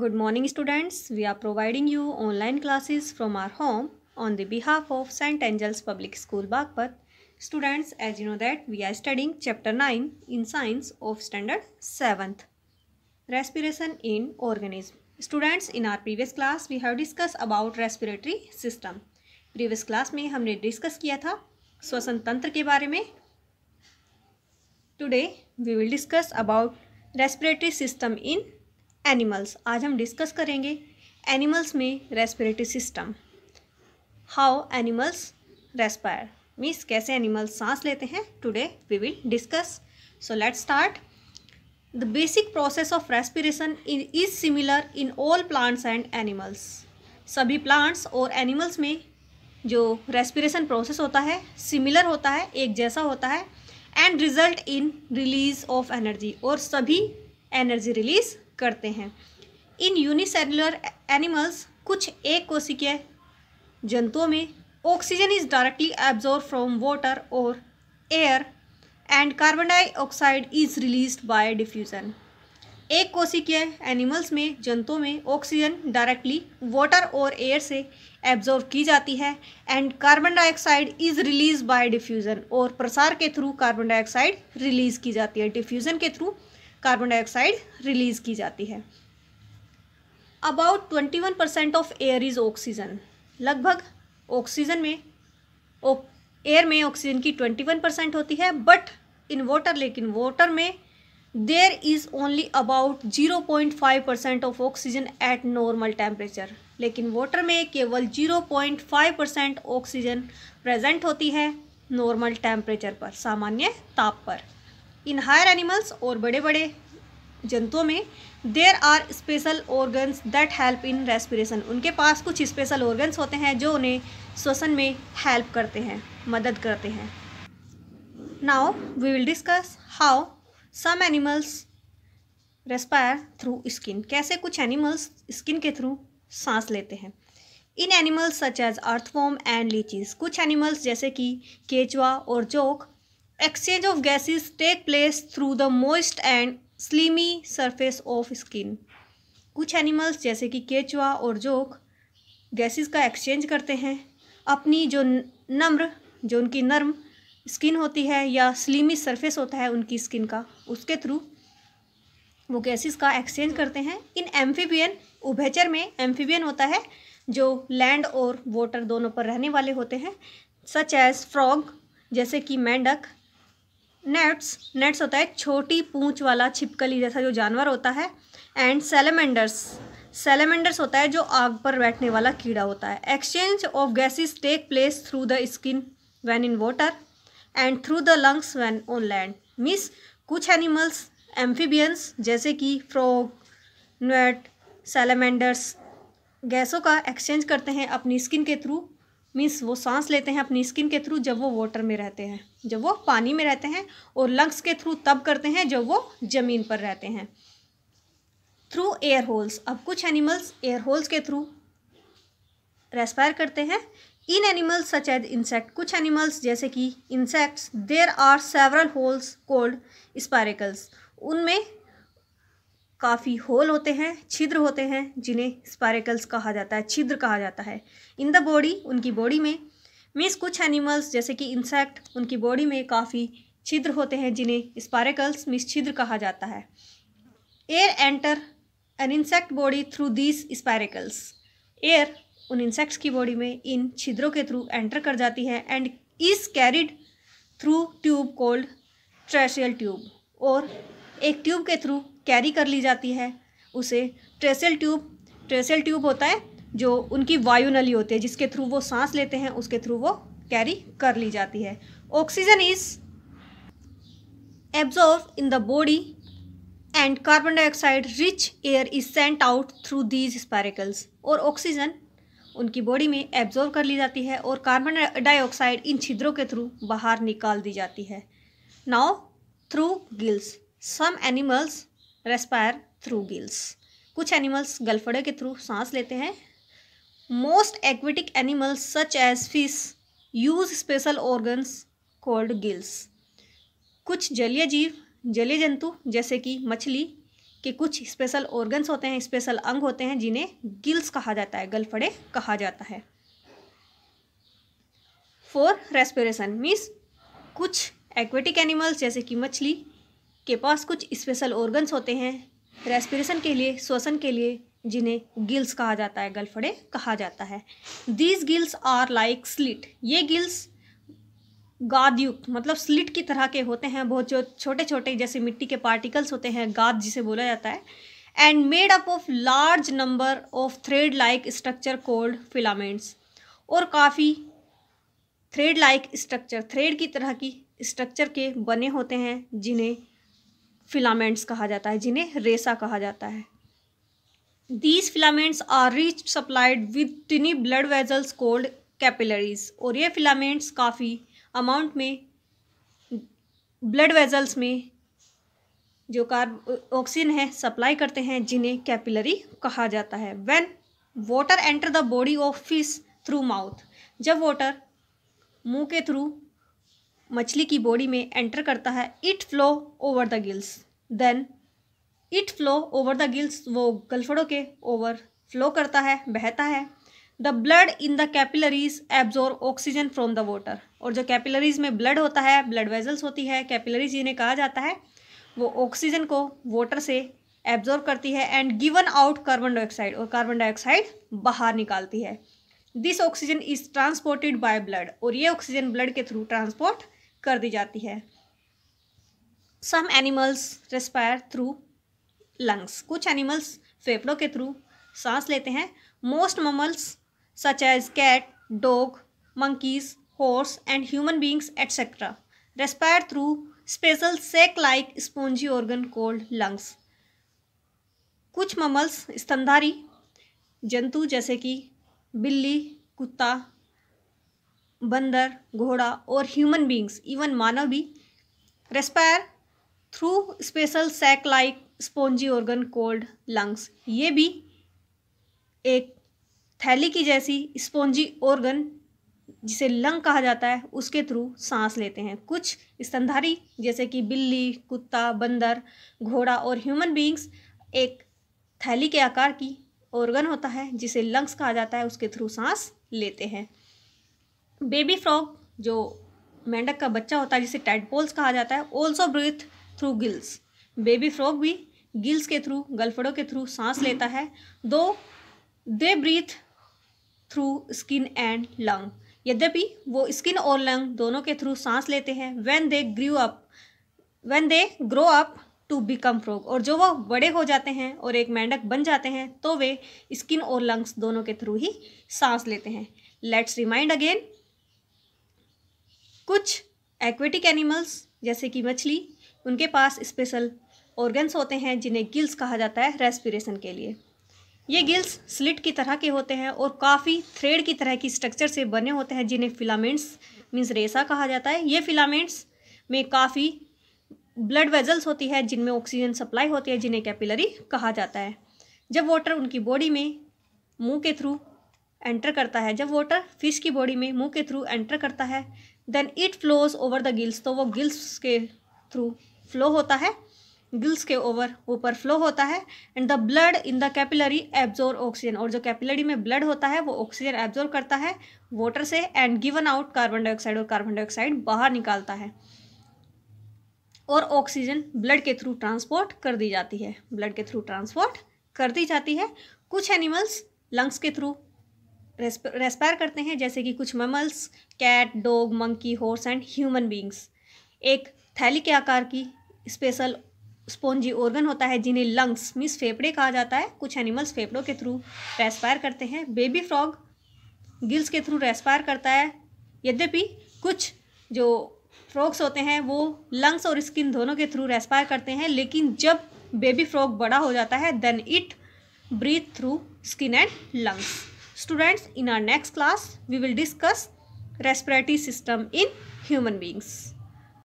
Good morning students. We are providing you online classes from our home on the behalf of St. Angel's Public School Bagpat. Students, as you know that we are studying chapter 9 in science of standard 7th. Respiration in organism. Students, in our previous class we have discussed about respiratory system. Previous class में हमने discuss किया था श्वसन तंत्र के बारे में. Today we will discuss about respiratory system in animals आज हम डिस्कस करेंगे एनिमल्स में respiratory system how animals respire means कैसे एनिमल्स सांस लेते हैं today we will discuss so let start the basic process of respiration is similar in all plants and animals सभी plants और एनिमल्स में जो रेस्पिरेशन प्रोसेस होता है सिमिलर होता है एक जैसा होता है and result in release of energy और सभी एनर्जी रिलीज करते हैं इन यूनिसेलुलर एनिमल्स कुछ एक कोशिकीय जंतुओं में oxygen is directly absorb from water और air and carbon dioxide is release by diffusion एक कोशिकीय एनिमल्स में जंतुओं में ऑक्सीजन डायरेक्टली वाटर और एयर से एब्जॉर्व की जाती है and carbon dioxide is release by diffusion और प्रसार के थ्रू कार्बन डाइऑक्साइड रिलीज़ की जाती है डिफ्यूज़न के थ्रू कार्बन डाइऑक्साइड रिलीज़ की जाती है about twenty one percent of air is oxygen लगभग ऑक्सीजन में एयर में ऑक्सीजन की ट्वेंटी वन परसेंट होती है बट इन वाटर लेकिन वाटर में there is only about zero point five percent of oxygen at normal temperature लेकिन water में केवल zero point five percent oxygen present होती है नॉर्मल टेम्परेचर पर सामान्य ताप पर इन हायर एनिमल्स और बड़े बड़े जंतुओं में there are special organs that help in respiration उनके पास कुछ स्पेशल ऑर्गन्स होते हैं जो उन्हें श्वसन में हेल्प करते हैं मदद करते हैं now we will discuss how some animals respire through skin कैसे कुछ एनिमल्स स्किन के थ्रू सांस लेते हैं in animals such as earthworm and leeches कुछ एनिमल्स जैसे कि केचवा और चौक exchange of gases take place through the moist and slimy surface of skin कुछ एनिमल्स जैसे कि केचुआ और जोक गैसेस का एक्सचेंज करते हैं अपनी जो नम्र जो उनकी नर्म स्किन होती है या स्लीमी सरफेस होता है उनकी स्किन का उसके थ्रू वो गैसेस का एक्सचेंज करते हैं इन एम्फीबियन उभेचर में एम्फीबियन होता है जो लैंड और वाटर दोनों पर रहने वाले होते हैं सच एज फ्रॉग जैसे कि मेंढक नेट्स नेट्स होता है छोटी पूंछ वाला छिपकली जैसा जो जानवर होता है एंड सेलेमेंडर्स सेलेमेंडर्स होता है जो आग पर बैठने वाला कीड़ा होता है exchange of gases take place through the skin when in water and through the lungs when on land means कुछ एनिमल्स एम्फीबियंस जैसे कि फ्रॉग नेट सेलेमेंडर्स गैसों का एक्सचेंज करते हैं अपनी स्किन के थ्रू मीन्स वो सांस लेते हैं अपनी स्किन के थ्रू जब वो वाटर में रहते हैं जब वो पानी में रहते हैं और लंग्स के थ्रू तब करते हैं जब वो ज़मीन पर रहते हैं थ्रू एयर होल्स अब कुछ एनिमल्स एयर होल्स के थ्रू रेस्पायर करते हैं in animals such as insect कुछ एनिमल्स जैसे कि insects there are several holes called spiracles उनमें काफ़ी होल होते हैं छिद्र होते हैं जिन्हें स्पारेकल्स कहा जाता है छिद्र कहा जाता है इन द बॉडी उनकी बॉडी में मीन्स कुछ एनिमल्स जैसे कि इंसेक्ट उनकी बॉडी में काफ़ी छिद्र होते हैं जिन्हें स्पारेकल्स मीन्स छिद्र कहा जाता है air enter an insect body through these spiracles air उन इंसेक्ट्स की बॉडी में इन छिद्रों के थ्रू एंटर कर जाती है and is carried through tube called tracheal tube और एक ट्यूब के थ्रू कैरी कर ली जाती है उसे ट्रेसल ट्यूब ट्रेसल ट्यूब होता है जो उनकी वायु नली होती है जिसके थ्रू वो सांस लेते हैं उसके थ्रू वो कैरी कर ली जाती है oxygen is absorb in the body and carbon dioxide rich air is sent out through these spiracles और ऑक्सीजन उनकी बॉडी में एब्जॉर्व कर ली जाती है और कार्बन डाइऑक्साइड इन छिद्रों के थ्रू बाहर निकाल दी जाती है now through gills some animals respire through gills कुछ एनिमल्स गलफड़े के थ्रू सांस लेते हैं most aquatic animals such as fish use special organs called gills कुछ जलीय जीव जलीय जंतु जैसे कि मछली के कुछ स्पेशल ऑर्गन्स होते हैं स्पेशल अंग होते हैं जिन्हें गिल्स कहा जाता है गलफड़े कहा जाता है फॉर रेस्पिरेशन मीन्स कुछ एक्वेटिक एनिमल्स जैसे कि मछली के पास कुछ स्पेशल ऑर्गन्स होते हैं रेस्पिरेशन के लिए श्वसन के लिए जिन्हें गिल्स कहा जाता है गलफड़े कहा जाता है these gills are like slit ये गिल्स गादयुक्त मतलब स्लिट की तरह के होते हैं बहुत छोटे छोटे जैसे मिट्टी के पार्टिकल्स होते हैं गाद जिसे बोला जाता है and made up of large number of thread like structure called filaments और काफ़ी थ्रेड लाइक स्ट्रक्चर थ्रेड की तरह की स्ट्रक्चर के बने होते हैं जिन्हें फिलामेंट्स कहा जाता है जिन्हें रेसा कहा जाता है these filaments are rich supplied with tiny blood vessels called capillaries और ये फिलामेंट्स काफ़ी अमाउंट में ब्लड वेजल्स में जो कार्ब ऑक्सीजन है सप्लाई करते हैं जिन्हें कैपिलरी कहा जाता है when water enter the body of fish through mouth जब वाटर मुंह के थ्रू मछली की बॉडी में एंटर करता है it flow over the gills then it flow over the gills वो गलफड़ों के ओवर फ्लो करता है बहता है the blood in the capillaries absorb oxygen from the water और जो कैपिलरीज में ब्लड होता है ब्लड वेजल्स होती है कैपिलरीज जिन्हें कहा जाता है वो ऑक्सीजन को वाटर से एब्जॉर्व करती है and given out carbon dioxide और कार्बन डाइऑक्साइड बाहर निकालती है this oxygen is transported by blood और ये ऑक्सीजन ब्लड के थ्रू ट्रांसपोर्ट कर दी जाती है some animals respire through lungs कुछ एनिमल्स फेफड़ों के थ्रू सांस लेते हैं most mammals such as cat dog monkeys horse and human beings etcetera respire through special sac like spongy organ called lungs कुछ ममल्स स्तनधारी जंतु जैसे कि बिल्ली कुत्ता बंदर घोड़ा और ह्यूमन बींग्स इवन मानव भी respire through special sac like spongy organ called lungs ये भी एक थैली की जैसी स्पोंजी ऑर्गन जिसे लंग कहा जाता है उसके थ्रू सांस लेते हैं कुछ स्तनधारी जैसे कि बिल्ली कुत्ता बंदर घोड़ा और ह्यूमन बींग्स एक थैली के आकार की ऑर्गन होता है जिसे लंग्स कहा जाता है उसके थ्रू सांस लेते हैं बेबी फ्रॉग जो मेंढक का बच्चा होता है जिसे टैडपोल्स कहा जाता है also breathe through gills baby frog भी गिल्स के थ्रू गलफड़ों के थ्रू सांस लेता है though they breathe through skin and lung यद्यपि वो स्किन और लंग दोनों के थ्रू सांस लेते हैं when they grieve up when they grow up to become frog और जो वो बड़े हो जाते हैं और एक मेंढक बन जाते हैं तो वे स्किन और लंग्स दोनों के थ्रू ही सांस लेते हैं लेट्स रिमाइंड अगेन कुछ एक्वेटिक एनिमल्स जैसे कि मछली उनके पास स्पेशल ऑर्गन्स होते हैं जिन्हें गिल्स कहा जाता है रेस्पिरेशन के लिए ये गिल्स स्लिट की तरह के होते हैं और काफ़ी थ्रेड की तरह की स्ट्रक्चर से बने होते हैं जिन्हें फिलामेंट्स मीन्स रेसा कहा जाता है ये फिलामेंट्स में काफ़ी ब्लड वेजल्स होती है जिनमें ऑक्सीजन सप्लाई होती है जिन्हें कैपिलरी कहा जाता है जब वाटर उनकी बॉडी में मुंह के थ्रू एंटर करता है जब वाटर फिश की बॉडी में मुंह के थ्रू एंटर करता है then it flows over the gills तो वो गिल्स के थ्रू फ्लो होता है गिल्स के ओवर ऊपर फ्लो होता है and the blood in the capillary absorb oxygen और जो कैपिलरी में ब्लड होता है वो ऑक्सीजन एब्जोर करता है वाटर से and given out carbon dioxide और कार्बन डाइऑक्साइड बाहर निकालता है और ऑक्सीजन ब्लड के थ्रू ट्रांसपोर्ट कर दी जाती है ब्लड के थ्रू ट्रांसपोर्ट कर दी जाती है कुछ एनिमल्स लंग्स के थ्रू रेस्पायर करते हैं जैसे कि कुछ mammals cat dog monkey horse and human beings एक थैली के आकार की स्पेशल स्पॉन्जी ऑर्गन होता है जिन्हें लंग्स मीन्स फेफड़े कहा जाता है कुछ एनिमल्स फेफड़ों के थ्रू रेस्पायर करते हैं बेबी फ्रॉग गिल्स के थ्रू रेस्पायर करता है यद्यपि कुछ जो फ्रॉक्स होते हैं वो लंग्स और स्किन दोनों के थ्रू रेस्पायर करते हैं लेकिन जब बेबी फ्रॉग बड़ा हो जाता है then it breathe through skin and lungs Students, in our next class, we will discuss respiratory system in human beings.